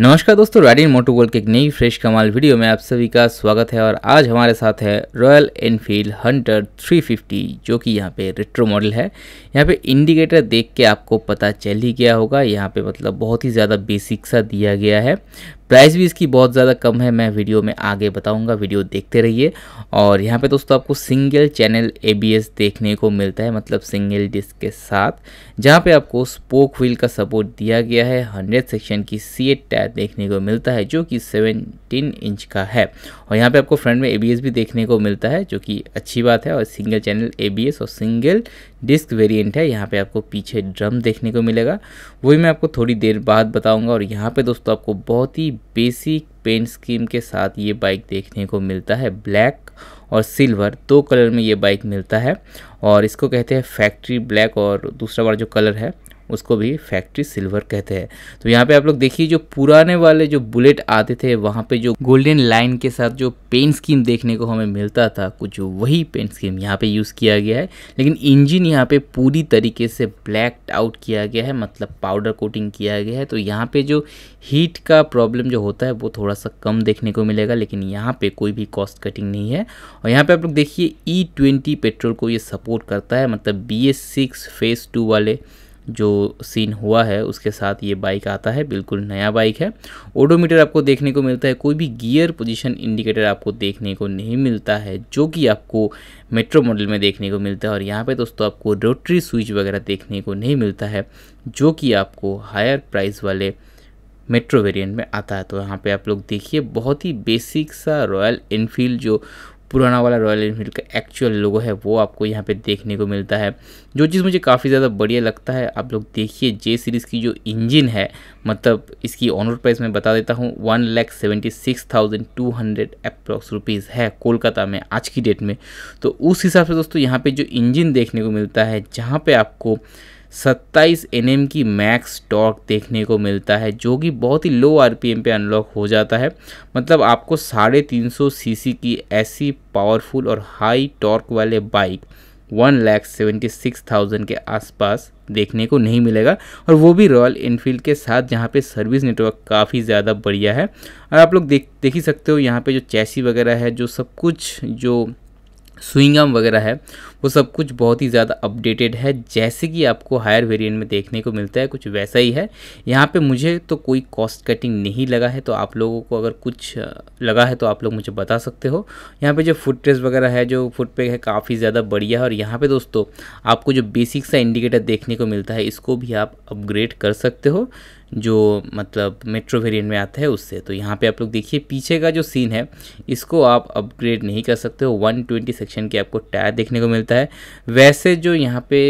नमस्कार दोस्तों राइडिंग मोटो वर्ल्ड के एक नई फ्रेश कमाल वीडियो में आप सभी का स्वागत है और आज हमारे साथ है रॉयल एनफील्ड हंटर 350 जो कि यहाँ पे रेट्रो मॉडल है यहाँ पे इंडिकेटर देख के आपको पता चल ही गया होगा यहाँ पे मतलब बहुत ही ज़्यादा बेसिक सा दिया गया है प्राइस भी इसकी बहुत ज़्यादा कम है मैं वीडियो में आगे बताऊंगा वीडियो देखते रहिए और यहाँ पे दोस्तों आपको सिंगल चैनल एबीएस देखने को मिलता है मतलब सिंगल डिस्क के साथ जहाँ पे आपको स्पोक व्हील का सपोर्ट दिया गया है 100 सेक्शन की सी टायर देखने को मिलता है जो कि 17 इंच का है और यहाँ पर आपको फ्रंट में ए भी देखने को मिलता है जो कि अच्छी बात है और सिंगल चैनल ए और सिंगल डिस्क वेरिएंट है यहाँ पे आपको पीछे ड्रम देखने को मिलेगा वही मैं आपको थोड़ी देर बाद बताऊंगा और यहाँ पे दोस्तों आपको बहुत ही बेसिक पेंट स्कीम के साथ ये बाइक देखने को मिलता है ब्लैक और सिल्वर दो कलर में ये बाइक मिलता है और इसको कहते हैं फैक्ट्री ब्लैक और दूसरा वाला जो कलर है उसको भी फैक्ट्री सिल्वर कहते हैं तो यहाँ पे आप लोग देखिए जो पुराने वाले जो बुलेट आते थे वहाँ पे जो गोल्डन लाइन के साथ जो पेंट स्कीम देखने को हमें मिलता था कुछ वही पेंट स्कीम यहाँ पे यूज़ किया गया है लेकिन इंजन यहाँ पे पूरी तरीके से ब्लैक आउट किया गया है मतलब पाउडर कोटिंग किया गया है तो यहाँ पर जो हीट का प्रॉब्लम जो होता है वो थोड़ा सा कम देखने को मिलेगा लेकिन यहाँ पर कोई भी कॉस्ट कटिंग नहीं है और यहाँ पर आप लोग देखिए ई ट्वेंटी पेट्रोल को ये सपोर्ट करता है मतलब B S six phase two वाले जो सीन हुआ है उसके साथ ये बाइक आता है बिल्कुल नया बाइक है ओडोमीटर आपको देखने को मिलता है कोई भी गियर पोजीशन इंडिकेटर आपको देखने को नहीं मिलता है जो कि आपको मेट्रो मॉडल में देखने को मिलता है और यहाँ पे दोस्तों आपको रोटरी स्विच वगैरह देखने को नहीं मिलता है जो कि आपको हायर प्राइस वाले मेट्रो वेरियंट में आता है तो यहाँ पर आप लोग देखिए बहुत ही बेसिक सा रॉयल इनफील्ड जो पुराना वाला रॉयल इनफील्ड का एक्चुअल लोगो है वो आपको यहाँ पे देखने को मिलता है जो चीज़ मुझे काफ़ी ज़्यादा बढ़िया लगता है आप लोग देखिए जे सीरीज़ की जो इंजन है मतलब इसकी ऑनर प्राइस मैं बता देता हूँ one lakh seventy six thousand two hundred approx rupees है कोलकाता में आज की डेट में तो उस हिसाब से दोस्तों यहाँ पर जो इंजन देखने को मिलता है जहाँ पर आपको सत्ताईस एन की मैक्स टॉर्क देखने को मिलता है जो कि बहुत ही लो आरपीएम पे अनलॉक हो जाता है मतलब आपको साढ़े तीन सौ सी की ऐसी पावरफुल और हाई टॉर्क वाले bike one lakh seventy six thousand के आसपास देखने को नहीं मिलेगा और वो भी रॉयल इनफील्ड के साथ जहाँ पे सर्विस नेटवर्क काफ़ी ज़्यादा बढ़िया है और आप लोग देख देख ही सकते हो यहाँ पे जो चैसी वगैरह है जो सब कुछ जो स्विंगम वगैरह है वो सब कुछ बहुत ही ज़्यादा अपडेटेड है जैसे कि आपको हायर वेरिएंट में देखने को मिलता है कुछ वैसा ही है यहाँ पे मुझे तो कोई कॉस्ट कटिंग नहीं लगा है तो आप लोगों को अगर कुछ लगा है तो आप लोग मुझे बता सकते हो यहाँ पे जो फुट ट्रेस वगैरह है जो फुट पे है काफ़ी ज़्यादा बढ़िया है और यहाँ पर दोस्तों आपको जो बेसिक सा इंडिकेटर देखने को मिलता है इसको भी आप अपग्रेड कर सकते हो जो मतलब मेट्रो वेरिएंट में आता है उससे तो यहाँ पे आप लोग देखिए पीछे का जो सीन है इसको आप अपग्रेड नहीं कर सकते हो 120 सेक्शन के आपको टायर देखने को मिलता है वैसे जो यहाँ पे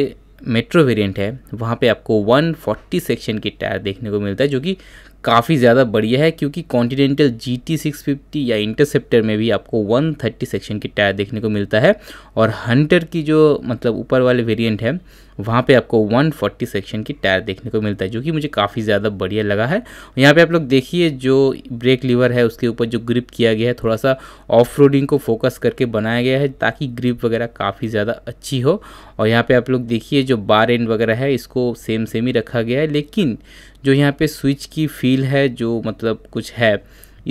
मेट्रो वेरिएंट है वहाँ पे आपको 140 सेक्शन के टायर देखने को मिलता है जो कि काफ़ी ज़्यादा बढ़िया है क्योंकि Continental G T six fifty या इंटरसेप्टर में भी आपको 130 सेक्शन की टायर देखने को मिलता है और हंटर की जो मतलब ऊपर वाले वेरिएंट है वहाँ पे आपको 140 सेक्शन की टायर देखने को मिलता है जो कि मुझे काफ़ी ज़्यादा बढ़िया लगा है यहाँ पे आप लोग देखिए जो ब्रेक लीवर है उसके ऊपर जो ग्रिप किया गया है थोड़ा सा ऑफ को फोकस करके बनाया गया है ताकि ग्रिप वगैरह काफ़ी ज़्यादा अच्छी हो और यहाँ पर आप लोग देखिए जो बार एंड वगैरह है इसको सेम सेम ही रखा गया है लेकिन जो यहाँ पे स्विच की फील है जो मतलब कुछ है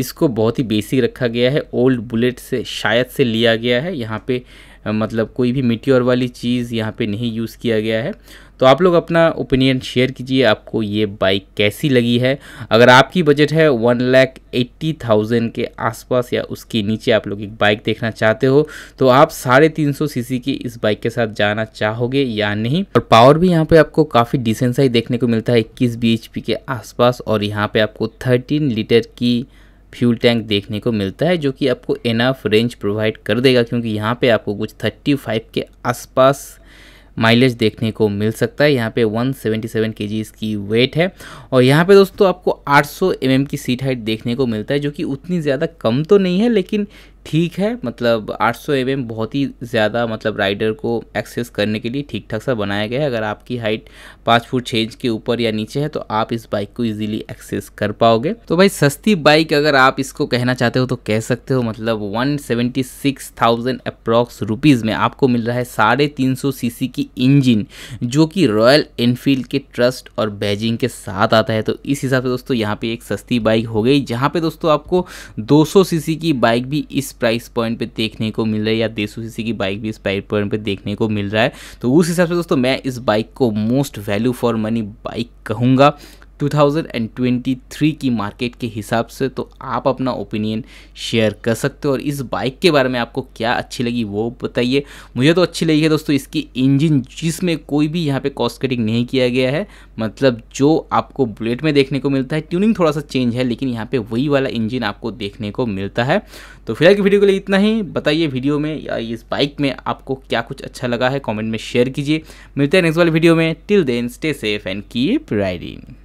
इसको बहुत ही बेसिक रखा गया है ओल्ड बुलेट से शायद से लिया गया है यहाँ पे मतलब कोई भी मिट्योर वाली चीज़ यहाँ पे नहीं यूज़ किया गया है तो आप लोग अपना ओपिनियन शेयर कीजिए आपको ये बाइक कैसी लगी है अगर आपकी बजट है वन लैख एट्टी थाउजेंड के आसपास या उसके नीचे आप लोग एक बाइक देखना चाहते हो तो आप साढ़े तीन सौ सी की इस बाइक के साथ जाना चाहोगे या नहीं और पावर भी यहाँ पे आपको काफ़ी डिसेंसाई देखने को मिलता है इक्कीस बी के आसपास और यहाँ पर आपको थर्टीन लीटर की फ्यूल टैंक देखने को मिलता है जो कि आपको इनफ रेंज प्रोवाइड कर देगा क्योंकि यहाँ पे आपको कुछ 35 के आसपास माइलेज देखने को मिल सकता है यहाँ पे 177 केजी इसकी वेट है और यहाँ पे दोस्तों आपको 800 एम mm की सीट हाइट देखने को मिलता है जो कि उतनी ज़्यादा कम तो नहीं है लेकिन ठीक है मतलब 800 सौ mm बहुत ही ज़्यादा मतलब राइडर को एक्सेस करने के लिए ठीक ठाक सा बनाया गया है अगर आपकी हाइट पाँच फुट छः इंच के ऊपर या नीचे है तो आप इस बाइक को इजीली एक्सेस कर पाओगे तो भाई सस्ती बाइक अगर आप इसको कहना चाहते हो तो कह सकते हो मतलब one seventy six thousand approx rupees में आपको मिल रहा है साढ़े तीन सौ की इंजिन जो कि रॉयल इनफील्ड के ट्रस्ट और बैजिंग के साथ आता है तो इस हिसाब से दोस्तों यहाँ पर एक सस्ती बाइक हो गई जहाँ पर दोस्तों आपको दो सीसी की बाइक भी इस प्राइस पॉइंट पे देखने को मिल रहा है या देसू सीसी की बाइक भी इस प्राइस पॉइंट पे देखने को मिल रहा है तो उस हिसाब से दोस्तों मैं इस बाइक को most value for money bike कहूँगा 2023 की मार्केट के हिसाब से तो आप अपना ओपिनियन शेयर कर सकते हो और इस बाइक के बारे में आपको क्या अच्छी लगी वो बताइए मुझे तो अच्छी लगी है दोस्तों इसकी इंजन जिसमें कोई भी यहाँ पे कॉस्ट कटिंग नहीं किया गया है मतलब जो आपको बुलेट में देखने को मिलता है ट्यूनिंग थोड़ा सा चेंज है लेकिन यहाँ पर वही वाला इंजन आपको देखने को मिलता है तो फिलहाल की वीडियो के लिए इतना ही बताइए वीडियो में या इस बाइक में आपको क्या कुछ अच्छा लगा है कॉमेंट में शेयर कीजिए मिलते हैं नेक्स्ट वाले वीडियो में till then stay safe and keep riding